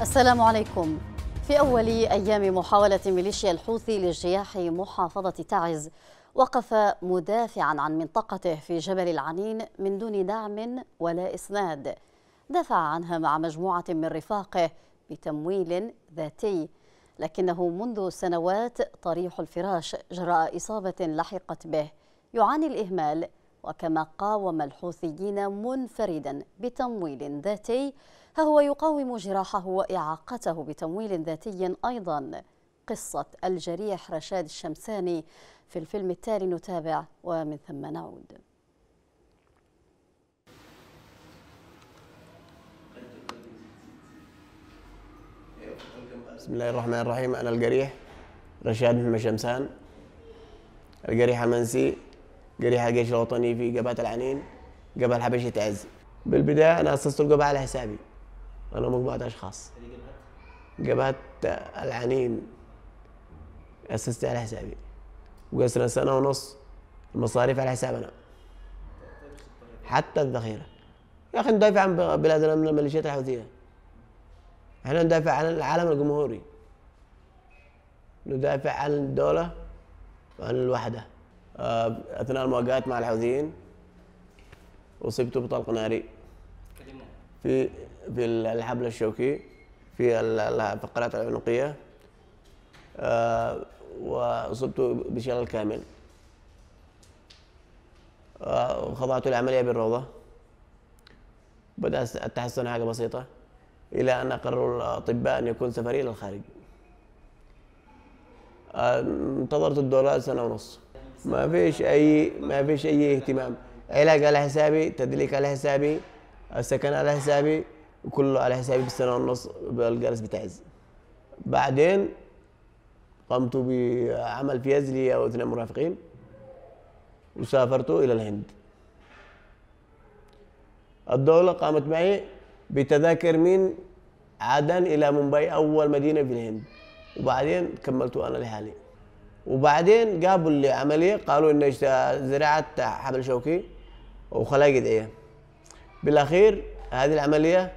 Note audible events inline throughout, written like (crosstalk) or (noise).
السلام عليكم في أول أيام محاولة ميليشيا الحوثي لاجتياح محافظة تعز وقف مدافعا عن منطقته في جبل العنين من دون دعم ولا إسناد دافع عنها مع مجموعة من رفاقه بتمويل ذاتي لكنه منذ سنوات طريح الفراش جراء إصابة لحقت به يعاني الإهمال وكما قاوم الحوثيين منفردا بتمويل ذاتي ها هو يقاوم جراحه وإعاقته بتمويل ذاتي أيضا قصة الجريح رشاد الشمساني في الفيلم التالي نتابع ومن ثم نعود بسم الله الرحمن الرحيم أنا الجريح رشاد محمد شمسان الجريح منسي جريح الجيش الوطني في جبهة العنين جبهة الحبشة تعز بالبداية أنا أسست الجبهة على حسابي انا بعد اشخاص جبهه العنين اسست على حسابي وقسنا سنه ونص المصاريف على حسابنا حتى الذخيره يا اخي ندافع عن بلادنا من الميليشيات الحوثيه احنا ندافع عن العالم الجمهوري ندافع عن الدوله وعن الوحده آه، اثناء المواجهات مع الحوثيين اصبت بطلق ناري في في الحبل الشوكي في الفقرات العنقية آه وأصبت بشلل كامل آه، وخضعت العملية بالروضة بدأت التحسن حاجة بسيطة إلى أن أقرر الأطباء أن يكون سفري إلى الخارج آه، انتظرت الدورات سنة ونص ما فيش أي ما فيش أي اهتمام علاج على حسابي تدليك على حسابي السكن على حسابي كله على حسابي بالسنه ونص بالجلس بتاعز بعدين قمت بعمل في لي او اثنين مرافقين وسافرت الى الهند الدوله قامت معي بتذاكر من عدن الى مومباي اول مدينه في الهند وبعدين كملت انا لحالي وبعدين قابلوا لي عمليه قالوا اني زراعه حبل شوكي وخلايا قدعيه بالاخير هذه العمليه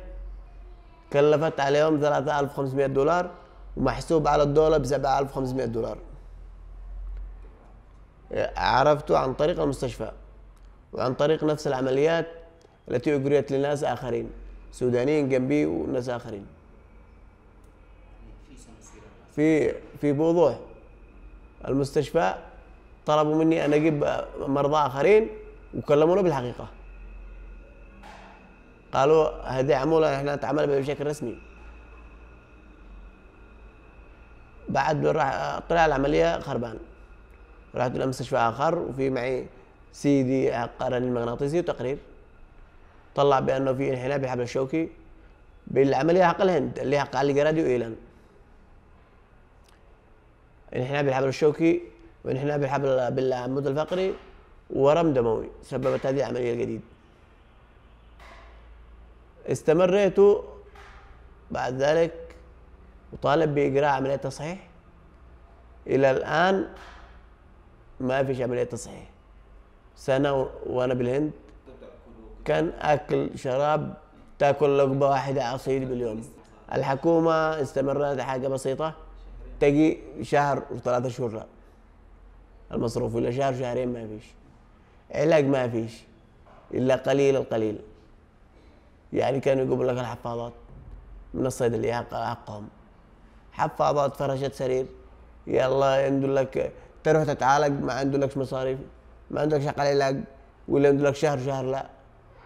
كلفت عليهم 3500 دولار ومحسوب على الدولة ب 7500 دولار عرفته عن طريق المستشفى وعن طريق نفس العمليات التي أجريت لناس آخرين سودانيين جنبي وناس آخرين في في بوضوح المستشفى طلبوا مني أن أجيب مرضى آخرين وكلمونا بالحقيقة قالوا هذه عمولة احنا نتعامل بها بشكل رسمي بعد راح طلع العملية خربان رحت إلى مستشفى آخر وفي معي سي دي قرن المغناطيسي وتقرير طلع بأنه في انحناء بالحبل الشوكي بالعملية حق الهند اللي حق علي جرادي وإيلان انحناء بالحبل الشوكي وانحناء بالحبل بالعمود الفقري ورم دموي سببت هذه العملية الجديدة استمريت بعد ذلك وطالب بإجراء عملية تصحيح إلى الآن ما فيش عملية تصحيح سنة وأنا بالهند كان أكل شراب تاكل لقبه واحدة عصير باليوم الحكومة استمرت حاجة بسيطة تجي شهر وثلاثة شهور المصروف ولا شهر شهرين ما فيش علاج ما فيش إلا قليل القليل يعني كانوا يجيبوا لك الحفاظات من الصيدلية حقهم حفاظات فرشة سرير يلا يندوا لك تروح تتعالج ما عندكش مصاريف ما عندك حق العلاج ولا لك شهر شهر لا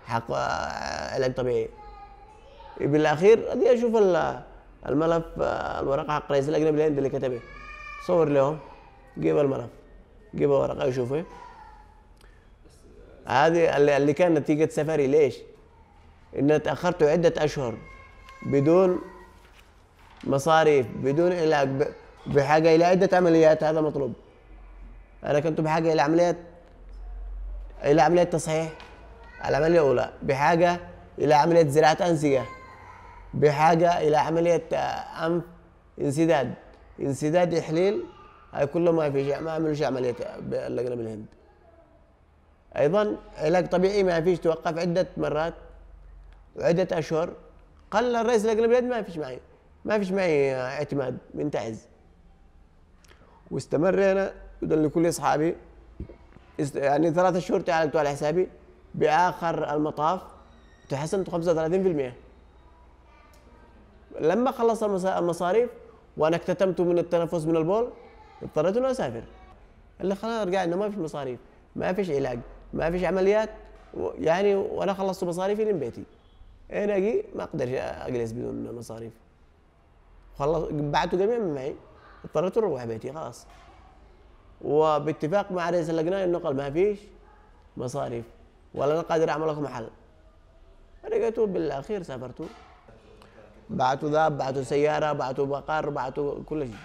حق آه، علاج طبيعي بالاخير ادي اشوف الملف آه، الورقه حق رئيس الاجنبي الهندي اللي كتبه صور لهم جيب الملف جيب الورقة وشوفه هذه اللي كان نتيجه سفري ليش؟ ان اتاخرت عده اشهر بدون مصاريف بدون علاج بحاجه الى عده عمليات هذا مطلوب انا كنت بحاجه الى عمليه الى عمليه تصحيح العمليه الاولى بحاجه الى عمليه زراعه انسجه بحاجه الى عمليه آه، انف انسداد انسداد احليل هاي كله ما في ما عملوا عمليه باللجنه بالهند ايضا علاج طبيعي ما فيش توقف عده مرات عده اشهر قال الرئيس لاجل البلاد ما فيش معي ما فيش معي اعتماد منتعز واستمرينا وده لكل اصحابي يعني ثلاثة شهور تعالتوا على حسابي باخر المطاف تحسنت 35% لما خلص المصاريف وانا اكتتمت من التنفس من البول اضطريت اني اسافر اللي خلاني ارجع انه ما فيش مصاريف ما فيش علاج ما فيش عمليات يعني وانا خلصت مصاريفي من بيتي انا اجي ما اقدرش اجلس بدون مصاريف خلص بعته جميع من معي اضطريت اروح بيتي خلاص وباتفاق مع رئيس اللجنه النقل ما فيش مصاريف ولا انا قادر اعمل لكم محل رجعتوا بالاخير سافرتوا بعتوا ذهب بعتوا سياره بعتوا بقر بعتوا كل شيء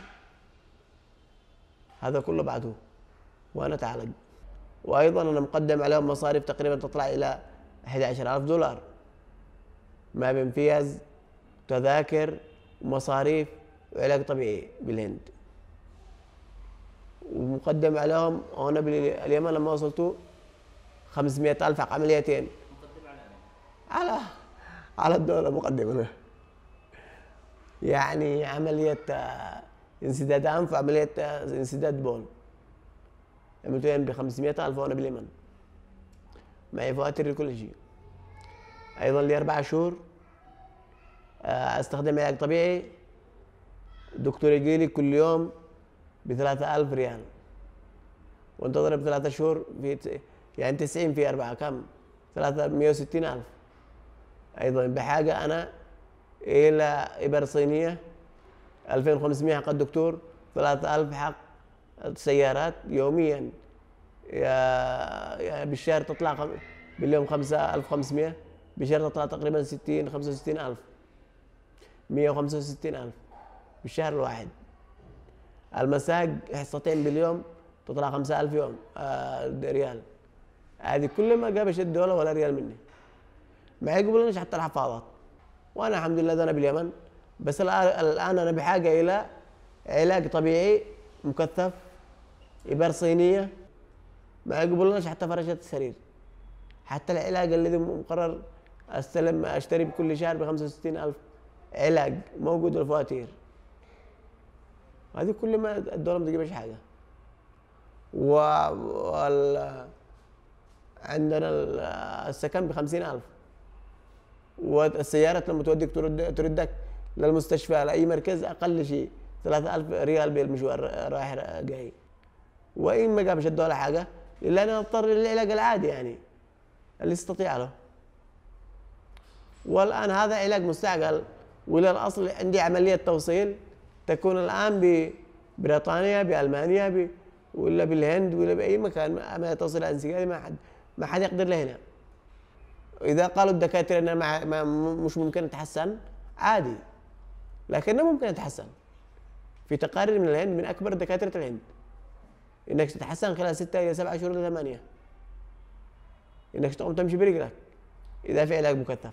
هذا كله بعتوه وانا تعالج وايضا انا مقدم عليهم مصاريف تقريبا تطلع الى 11000 دولار ما بين فيز تذاكر ومصاريف وعلاج طبيعي بالهند ومقدم عليهم هنا باليمن لما وصلتوا 500 ألف عمليتين على على الدولة مقدمة يعني عملية آه، انسداد أنف وعملية آه، انسداد بول عملتين ب 500 ألف هنا باليمن معي فواتير لكل شيء أيضا لي أربع شهور آه، استخدم علاج طبيعي الدكتور يجي لي كل يوم ب 3000 ريال وانت ضرب ثلاثة شهور في يعني 90 في أربعة كم؟ وستين ألف أيضا بحاجة أنا إلى إبر صينية 2500 حق الدكتور 3000 حق السيارات يوميا يعني بالشهر تطلع باليوم 5500 بالشهر تطلع تقريبا 60 65 ألف 165 ألف بالشهر الواحد المساج حصتين باليوم تطلع 5000 يوم آه ريال هذه كل ما قابش الدولة ولا ريال مني ما قبل حتى الحفاظات وانا الحمد لله ده انا باليمن بس الان انا بحاجه الى علاج طبيعي مكثف ابر صينيه ما يقبلونش حتى فرشه السرير حتى العلاج الذي مقرر استلم اشتري بكل شهر ب 65000 علاج موجود الفواتير هذه كل ما الدوله ما تجيبش حاجه و وال... عندنا السكن ب ألف والسيارة لما توديك تردك للمستشفى لأي مركز أقل شيء ثلاثة ألف ريال بالمشوار رايح جاي وإن ما جابش الدولة حاجة إلا أنا أضطر للعلاج العادي يعني اللي استطيع له والآن هذا علاج مستعجل ولا الأصل عندي عملية توصيل تكون الآن ببريطانيا بألمانيا ب... ولا بالهند ولا بأي مكان عملية توصيل أنسجاري ما حد ما حد يقدر لهنا إذا قالوا الدكاترة أنا ما... ما مش ممكن أتحسن عادي لكنه ممكن أتحسن في تقارير من الهند من أكبر دكاترة الهند إنك تتحسن خلال ستة إلى سبعة شهور إلى ثمانية إنك تقوم تمشي برجلك إذا في علاج مكثف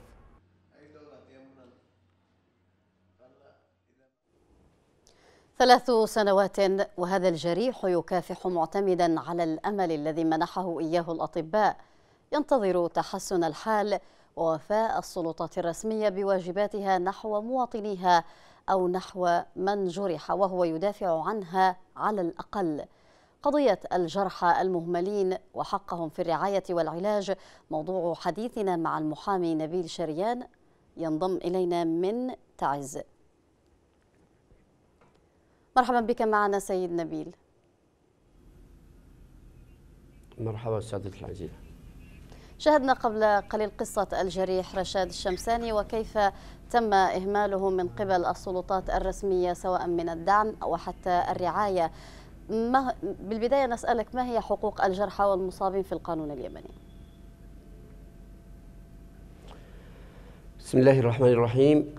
ثلاث سنوات وهذا الجريح يكافح معتمدا على الامل الذي منحه اياه الاطباء ينتظر تحسن الحال ووفاء السلطات الرسميه بواجباتها نحو مواطنيها او نحو من جرح وهو يدافع عنها على الاقل قضية الجرحى المهملين وحقهم في الرعاية والعلاج موضوع حديثنا مع المحامي نبيل شريان ينضم إلينا من تعز مرحبا بك معنا سيد نبيل مرحبا سعادة العزيز شاهدنا قبل قليل قصة الجريح رشاد الشمساني وكيف تم إهماله من قبل السلطات الرسمية سواء من الدعم أو حتى الرعاية ما بالبداية نسألك ما هي حقوق الجرحى والمصابين في القانون اليمني بسم الله الرحمن الرحيم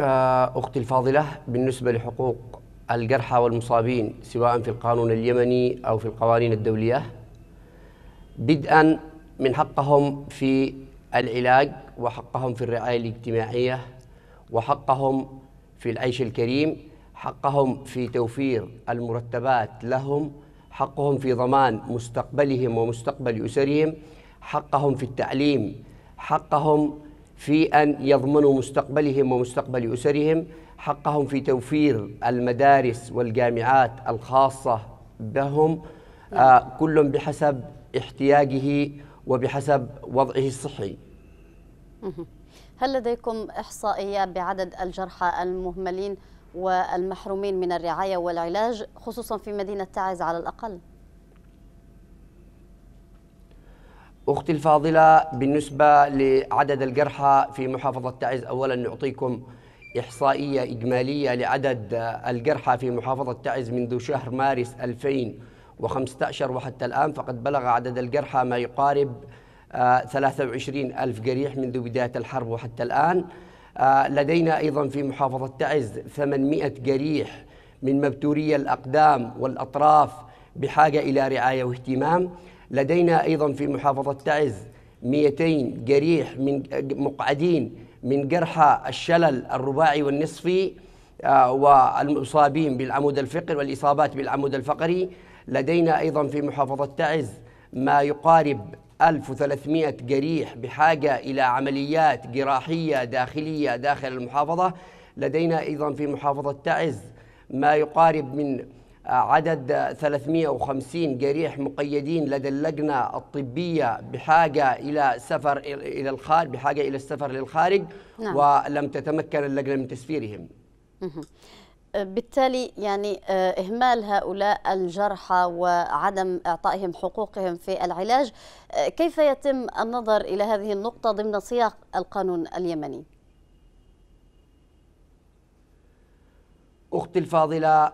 آه، أختي الفاضلة بالنسبة لحقوق الجرحى والمصابين سواء في القانون اليمني أو في القوانين الدولية بدءا من حقهم في العلاج وحقهم في الرعاية الاجتماعية وحقهم في العيش الكريم حقهم في توفير المرتبات لهم حقهم في ضمان مستقبلهم ومستقبل أسرهم حقهم في التعليم حقهم في أن يضمنوا مستقبلهم ومستقبل أسرهم حقهم في توفير المدارس والجامعات الخاصة بهم آه كل بحسب احتياجه وبحسب وضعه الصحي هل لديكم إحصائية بعدد الجرحى المهملين والمحرومين من الرعاية والعلاج خصوصا في مدينة تعز على الأقل؟ أختي الفاضلة بالنسبة لعدد الجرحى في محافظة تعز أولا نعطيكم إحصائية إجمالية لعدد آه، الجرحى في محافظة تعز منذ شهر مارس 2015 وحتى الآن فقد بلغ عدد الجرحى ما يقارب 23 آه، ألف جريح منذ بداية الحرب وحتى الآن آه، لدينا أيضا في محافظة تعز 800 جريح من مبتوري الأقدام والأطراف بحاجة إلى رعاية واهتمام لدينا أيضا في محافظة تعز 200 جريح من مقعدين من جرحى الشلل الرباعي والنصفي آه، والمصابين بالعمود الفقري والإصابات بالعمود الفقري لدينا أيضا في محافظة تعز ما يقارب 1300 جريح بحاجة إلى عمليات جراحية داخلية داخل المحافظة لدينا أيضا في محافظة تعز ما يقارب من عدد 350 جريح مقيدين لدى اللجنة الطبية بحاجة إلى سفر إلى الخارج بحاجة إلى السفر للخارج نعم. ولم تتمكن اللجنة من تسفيرهم أه، بالتالي يعني أه، إهمال هؤلاء الجرحى وعدم إعطائهم حقوقهم في العلاج أه، كيف يتم النظر إلى هذه النقطة ضمن سياق القانون اليمني؟ أختي الفاضلة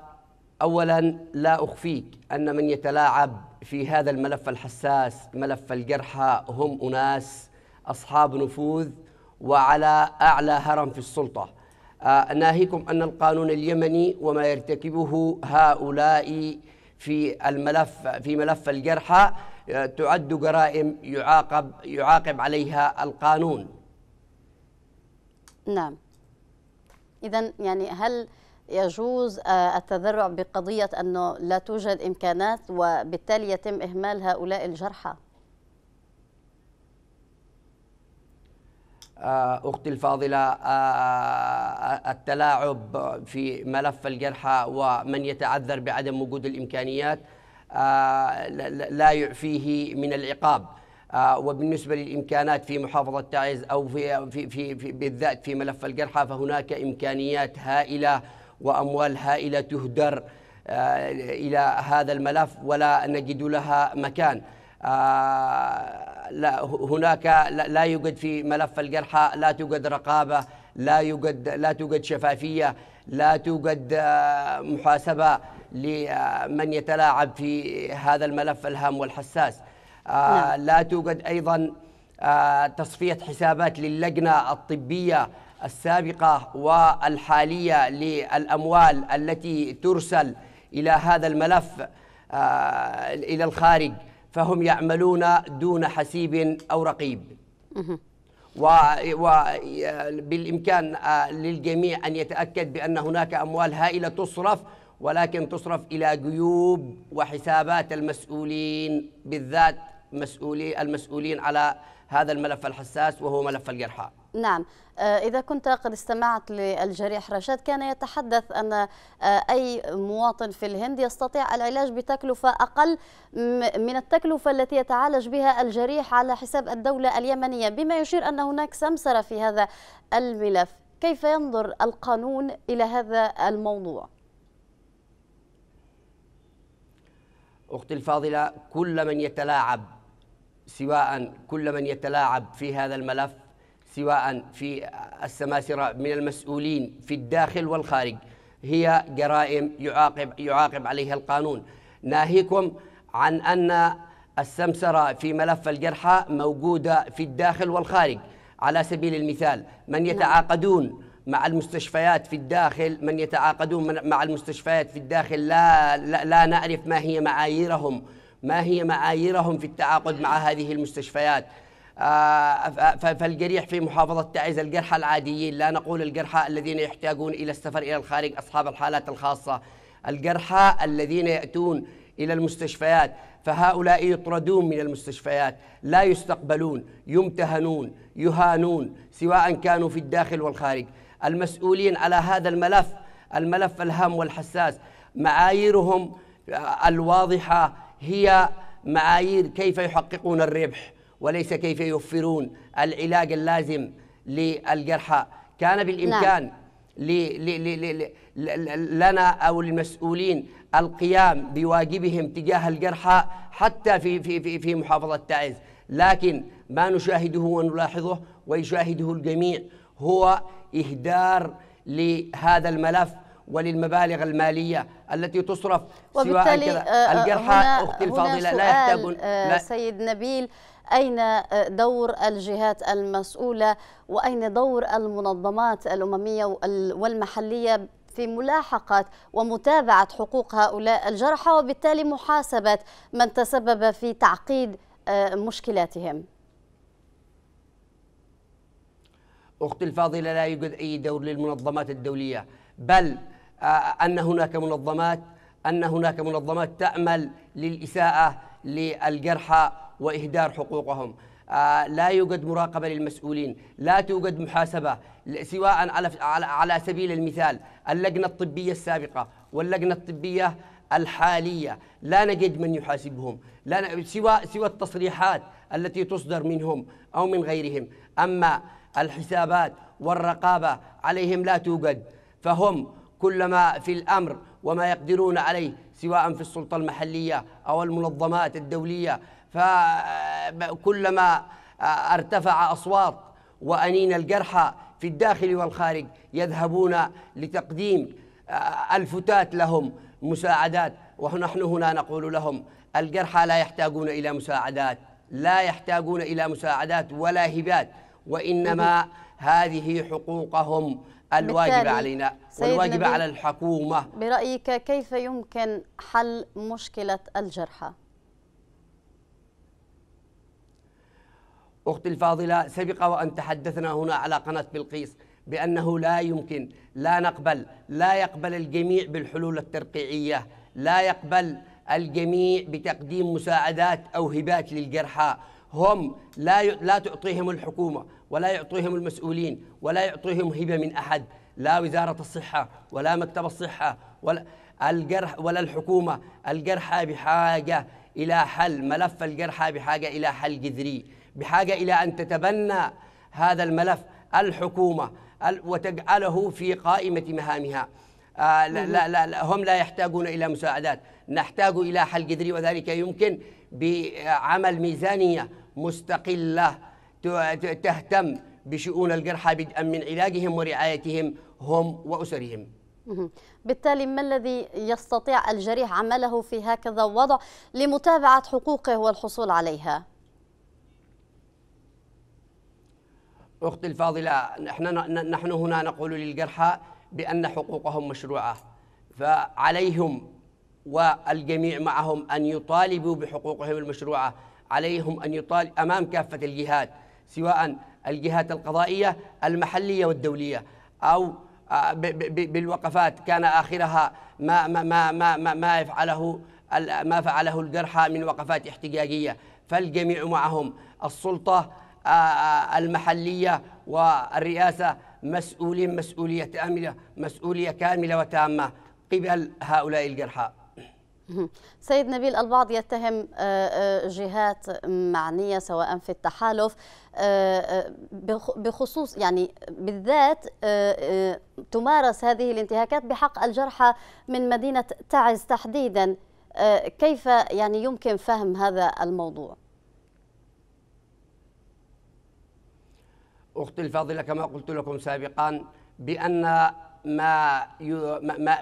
اولا لا اخفيك ان من يتلاعب في هذا الملف الحساس ملف الجرحى هم اناس اصحاب نفوذ وعلى اعلى هرم في السلطه آه، ناهيكم ان القانون اليمني وما يرتكبه هؤلاء في الملف في ملف الجرحى آه، تعد جرائم يعاقب يعاقب عليها القانون. نعم. اذا يعني هل يجوز آه، التذرع بقضية أنه لا توجد إمكانات وبالتالي يتم إهمال هؤلاء الجرحى آه، أختي الفاضلة آه، التلاعب في ملف الجرحى ومن يتعذر بعدم وجود الإمكانيات لا يعفيه من العقاب وبالنسبة للإمكانات في محافظة تعز أو في, في, في, في بالذات في ملف الجرحى فهناك إمكانيات هائلة وأموال هائلة تهدر آه، إلى هذا الملف ولا نجد لها مكان آه، لا هناك لا يوجد في ملف الجرحى لا توجد رقابة لا يوجد لا توجد شفافية لا توجد آه، محاسبة لمن يتلاعب في هذا الملف الهام والحساس نعم. لا توجد أيضا تصفية حسابات للجنة الطبية السابقة والحالية للأموال التي ترسل إلى هذا الملف آه، إلى الخارج فهم يعملون دون حسيب أو رقيب وبالإمكان آه، للجميع أن يتأكد بأن هناك أموال هائلة تصرف ولكن تصرف إلى جيوب وحسابات المسؤولين بالذات مسؤولي المسؤولين على هذا الملف الحساس وهو ملف الجرحى نعم آه، إذا كنت قد استمعت للجريح رشاد كان يتحدث أن آه، أي مواطن في الهند يستطيع العلاج بتكلفة أقل من التكلفة التي يتعالج بها الجريح على حساب الدولة اليمنية بما يشير أن هناك سمسرة في هذا الملف كيف ينظر القانون إلى هذا الموضوع؟ أختي الفاضلة كل من يتلاعب سواء كل من يتلاعب في هذا الملف سواء في السماسرة من المسؤولين في الداخل والخارج هي جرائم يعاقب يعاقب عليها القانون ناهيكم عن أن السمسرة في ملف الجرحى موجودة في الداخل والخارج على سبيل المثال من نعم. يتعاقدون مع المستشفيات في الداخل من يتعاقدون مع المستشفيات في الداخل لا, لا, لا نعرف ما هي معاييرهم ما هي معاييرهم في التعاقد مع هذه المستشفيات آه، فالجريح في محافظة تعز الجرحى العاديين لا نقول الجرحى الذين يحتاجون إلى السفر إلى الخارج أصحاب الحالات الخاصة الجرحى الذين يأتون إلى المستشفيات فهؤلاء يطردون من المستشفيات لا يستقبلون يمتهنون يهانون سواء كانوا في الداخل والخارج المسؤولين على هذا الملف الملف الهام والحساس معاييرهم آه، الواضحة هي معايير كيف يحققون الربح وليس كيف يوفرون العلاج اللازم للجرحى كان بالإمكان نعم. لنا أو للمسؤولين القيام بواجبهم تجاه الجرحى حتى في في في في محافظة تعز لكن ما نشاهده ونلاحظه ويشاهده الجميع هو إهدار لهذا الملف وللمبالغ المالية التي تصرف سواء آه، آه، الجرحى أختي الفاضلة لا يحتاجون آه، سيد نبيل أين دور الجهات المسؤولة وأين دور المنظمات الأممية والمحلية في ملاحقة ومتابعة حقوق هؤلاء الجرحى وبالتالي محاسبة من تسبب في تعقيد آه، مشكلاتهم أختي الفاضلة لا يوجد أي دور للمنظمات الدولية بل آه، أن هناك منظمات أن هناك منظمات تعمل للإساءة للجرحى واهدار حقوقهم آه، لا يوجد مراقبه للمسؤولين، لا توجد محاسبه سواء على على سبيل المثال اللجنه الطبيه السابقه واللجنه الطبيه الحاليه، لا نجد من يحاسبهم، لا سوى سوى التصريحات التي تصدر منهم او من غيرهم، اما الحسابات والرقابه عليهم لا توجد، فهم كلما في الامر وما يقدرون عليه سواء في السلطه المحليه او المنظمات الدوليه فكلما ارتفع أصوات وأنين الجرحى في الداخل والخارج يذهبون لتقديم آه، الفتات لهم مساعدات ونحن هنا نقول لهم الجرحى لا يحتاجون إلى مساعدات لا يحتاجون إلى مساعدات ولا هبات وإنما هذه حقوقهم الواجبة علينا والواجبة على الحكومة برأيك كيف يمكن حل مشكلة الجرحى؟ أختي الفاضلة سبق وأن تحدثنا هنا على قناة بلقيس بأنه لا يمكن لا نقبل لا يقبل الجميع بالحلول الترقيعية لا يقبل الجميع بتقديم مساعدات أو هبات للجرحى هم لا لا تعطيهم الحكومة ولا يعطيهم المسؤولين ولا يعطيهم هبة من أحد لا وزارة الصحة ولا مكتب الصحة ولا الجرح ولا الحكومة الجرحى بحاجة إلى حل ملف الجرحى بحاجة إلى حل جذري بحاجة إلى أن تتبنى هذا الملف الحكومة وتجعله في قائمة مهامها آه، لا, لا, لا, لا هم لا يحتاجون إلى مساعدات نحتاج إلى حل جذري وذلك يمكن بعمل ميزانية مستقلة تهتم بشؤون الجرحى بدءا من علاجهم ورعايتهم هم وأسرهم بالتالي ما الذي يستطيع الجريح عمله في هكذا وضع لمتابعة حقوقه والحصول عليها؟ أختي الفاضلة نحن, نحن هنا نقول للجرحى بأن حقوقهم مشروعة فعليهم والجميع معهم أن يطالبوا بحقوقهم المشروعة عليهم أن يطالب أمام كافة الجهات سواء الجهات القضائية المحلية والدولية أو آه، بالوقفات كان آخرها ما, ما, ما, ما, ما, ما يفعله ما فعله الجرحى من وقفات احتجاجية فالجميع معهم السلطة المحلية والرئاسة مسؤولين مسؤولية كاملة مسؤولية كاملة وتامة قبل هؤلاء الجرحى (laughs) سيد نبيل البعض يتهم آه، آه، جهات معنية سواء في التحالف آه، بخصوص يعني بالذات تمارس هذه الانتهاكات بحق الجرحى من مدينة تعز تحديدا كيف يعني يمكن فهم هذا الموضوع؟ أختي الفاضلة كما قلت لكم سابقا بأن ما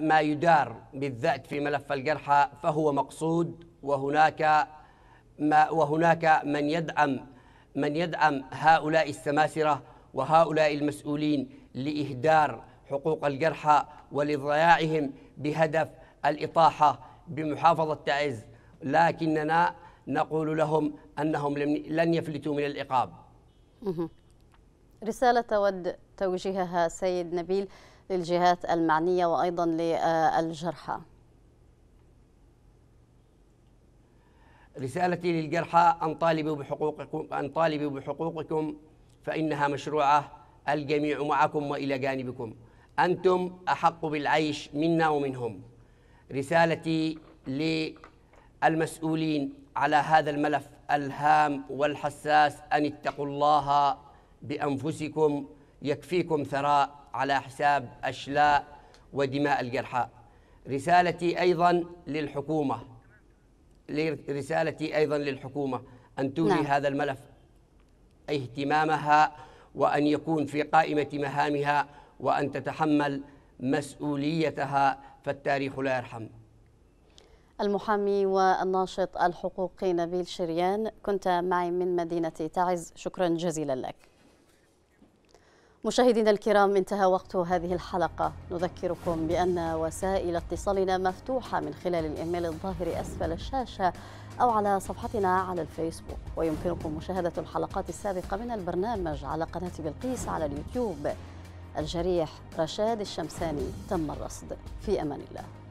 ما يدار بالذات في ملف الجرحى فهو مقصود وهناك ما وهناك من يدعم من يدعم هؤلاء السماسرة وهؤلاء المسؤولين لإهدار حقوق الجرحى ولضياعهم بهدف الإطاحة بمحافظة تعز لكننا نقول لهم أنهم لن يفلتوا من العقاب رسالة تود توجيهها سيد نبيل للجهات المعنية وأيضا للجرحى رسالتي للجرحى أن طالبوا بحقوقكم أن طالبوا بحقوقكم فإنها مشروعة الجميع معكم وإلى جانبكم أنتم أحق بالعيش منا ومنهم رسالتي للمسؤولين على هذا الملف الهام والحساس أن اتقوا الله بأنفسكم يكفيكم ثراء على حساب أشلاء ودماء الجرحى رسالتي أيضا للحكومة رسالتي أيضا للحكومة أن تولي نعم. هذا الملف اهتمامها وأن يكون في قائمة مهامها وأن تتحمل مسؤوليتها فالتاريخ لا يرحم المحامي والناشط الحقوقي نبيل شريان كنت معي من مدينة تعز شكرا جزيلا لك مشاهدينا الكرام انتهى وقت هذه الحلقة نذكركم بأن وسائل اتصالنا مفتوحة من خلال الإيميل الظاهر أسفل الشاشة أو على صفحتنا على الفيسبوك ويمكنكم مشاهدة الحلقات السابقة من البرنامج على قناة بلقيس على اليوتيوب الجريح رشاد الشمساني تم الرصد في أمان الله